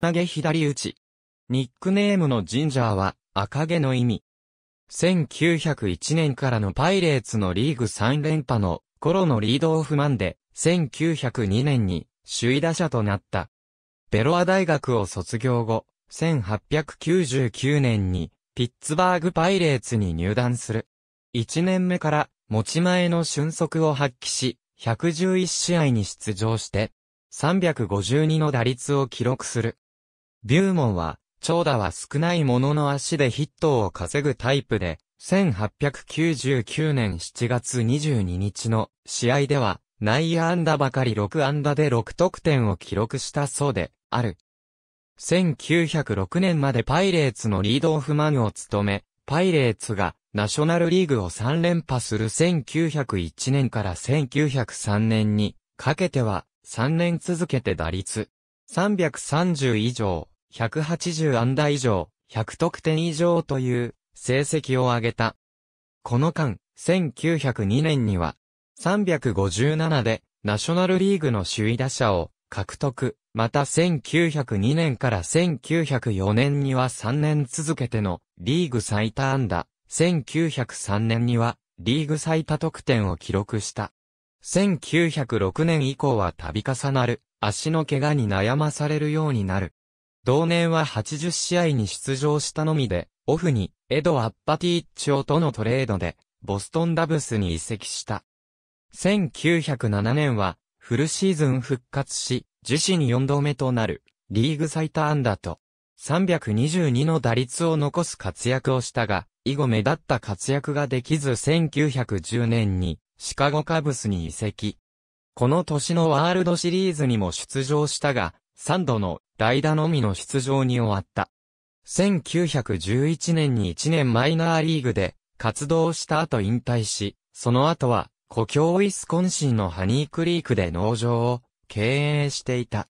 投げ左打ち。ニックネームのジンジャーは赤毛の意味。1901年からのパイレーツのリーグ3連覇の頃のリードオフマンで1902年に首位打者となった。ベロア大学を卒業後、1899年にピッツバーグパイレーツに入団する。1年目から持ち前の俊足を発揮し、111試合に出場して、352の打率を記録する。ビューモンは、長打は少ないものの足でヒットを稼ぐタイプで、1899年7月22日の試合では、内野安打ばかり6安打で6得点を記録したそうで、ある。1906年までパイレーツのリードオフマンを務め、パイレーツがナショナルリーグを3連覇する1901年から1903年にかけては3年続けて打率330以上、180安打以上、100得点以上という成績を上げた。この間、1902年には、357でナショナルリーグの首位打者を獲得、また1902年から1904年には3年続けてのリーグ最多安打、1903年にはリーグ最多得点を記録した。1906年以降は度重なる足の怪我に悩まされるようになる。同年は80試合に出場したのみで、オフにエド・アッパティッチョとのトレードで、ボストンダブスに移籍した。1907年は、フルシーズン復活し、自身4度目となる、リーグ最多安打と、322の打率を残す活躍をしたが、以後目立った活躍ができず1910年に、シカゴカブスに移籍。この年のワールドシリーズにも出場したが、3度の代打のみの出場に終わった。1911年に1年マイナーリーグで活動した後引退し、その後は故郷ウィスコンシンのハニークリークで農場を経営していた。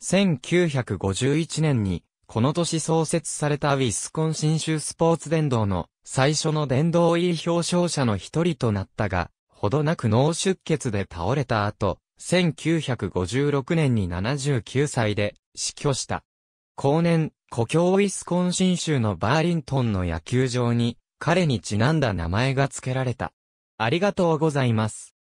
1951年にこの年創設されたウィスコンシン州スポーツ殿堂の最初の殿堂入表彰者の一人となったが、ほどなく脳出血で倒れた後、1956年に79歳で死去した。後年、故郷ウィスコンシン州のバーリントンの野球場に、彼にちなんだ名前が付けられた。ありがとうございます。